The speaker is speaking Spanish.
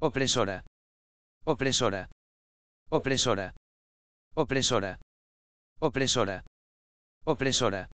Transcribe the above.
Opresora. Opresora. Opresora. Opresora. Opresora. Opresora.